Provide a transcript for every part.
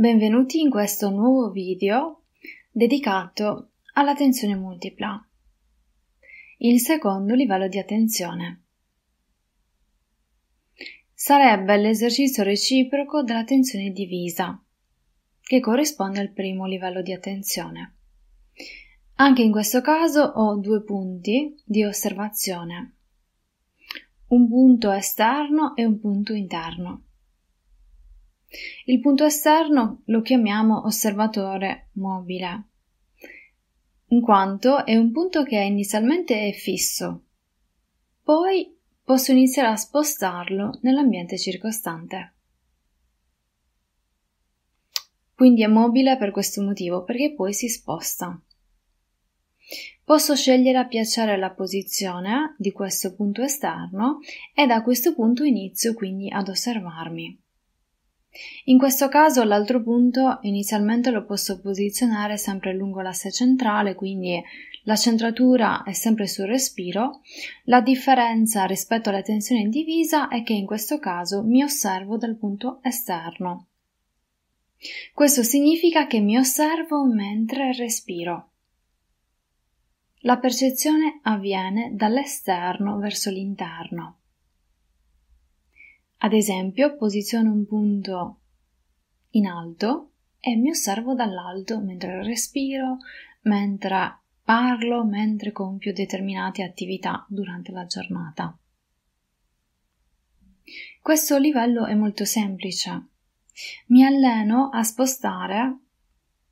Benvenuti in questo nuovo video dedicato all'attenzione multipla, il secondo livello di attenzione. Sarebbe l'esercizio reciproco dell'attenzione divisa, che corrisponde al primo livello di attenzione. Anche in questo caso ho due punti di osservazione, un punto esterno e un punto interno. Il punto esterno lo chiamiamo osservatore mobile, in quanto è un punto che inizialmente è fisso, poi posso iniziare a spostarlo nell'ambiente circostante. Quindi è mobile per questo motivo, perché poi si sposta. Posso scegliere a piacere la posizione di questo punto esterno e da questo punto inizio quindi ad osservarmi. In questo caso l'altro punto inizialmente lo posso posizionare sempre lungo l'asse centrale, quindi la centratura è sempre sul respiro. La differenza rispetto alla tensione in divisa è che in questo caso mi osservo dal punto esterno. Questo significa che mi osservo mentre respiro. La percezione avviene dall'esterno verso l'interno. Ad esempio, posiziono un punto in alto e mi osservo dall'alto mentre respiro, mentre parlo, mentre compio determinate attività durante la giornata. Questo livello è molto semplice. Mi alleno a spostare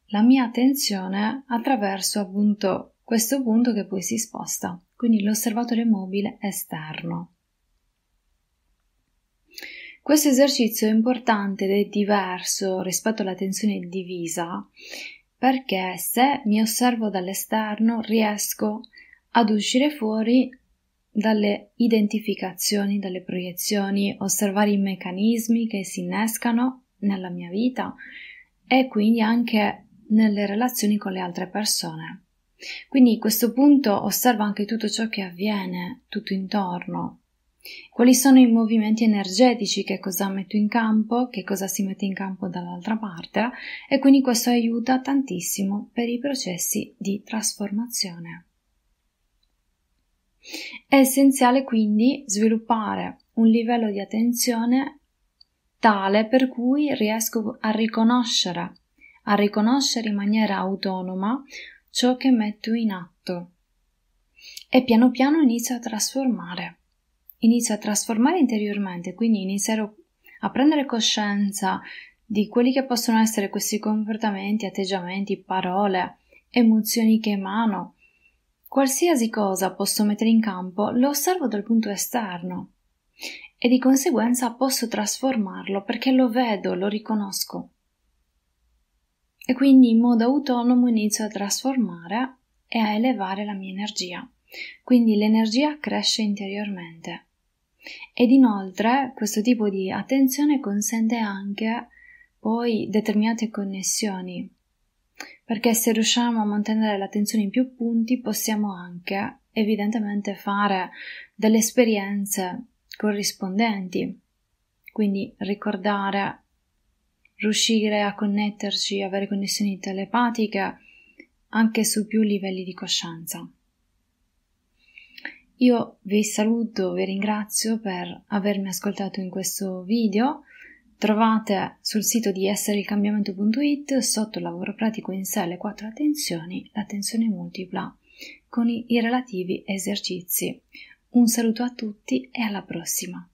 la mia attenzione attraverso appunto questo punto che poi si sposta, quindi l'osservatore mobile esterno. Questo esercizio è importante ed è diverso rispetto alla tensione divisa perché se mi osservo dall'esterno riesco ad uscire fuori dalle identificazioni, dalle proiezioni, osservare i meccanismi che si innescano nella mia vita e quindi anche nelle relazioni con le altre persone. Quindi a questo punto osservo anche tutto ciò che avviene tutto intorno, quali sono i movimenti energetici, che cosa metto in campo, che cosa si mette in campo dall'altra parte e quindi questo aiuta tantissimo per i processi di trasformazione. È essenziale quindi sviluppare un livello di attenzione tale per cui riesco a riconoscere, a riconoscere in maniera autonoma ciò che metto in atto e piano piano inizio a trasformare inizio a trasformare interiormente, quindi inizierò a prendere coscienza di quelli che possono essere questi comportamenti, atteggiamenti, parole, emozioni che emano. Qualsiasi cosa posso mettere in campo lo osservo dal punto esterno e di conseguenza posso trasformarlo perché lo vedo, lo riconosco. E quindi in modo autonomo inizio a trasformare e a elevare la mia energia. Quindi l'energia cresce interiormente. Ed inoltre questo tipo di attenzione consente anche poi determinate connessioni, perché se riusciamo a mantenere l'attenzione in più punti possiamo anche evidentemente fare delle esperienze corrispondenti, quindi ricordare, riuscire a connetterci, avere connessioni telepatiche anche su più livelli di coscienza. Io vi saluto, vi ringrazio per avermi ascoltato in questo video. Trovate sul sito di esserilcambiamento.it sotto lavoro pratico in sé le quattro attenzioni, l'attenzione multipla con i relativi esercizi. Un saluto a tutti e alla prossima!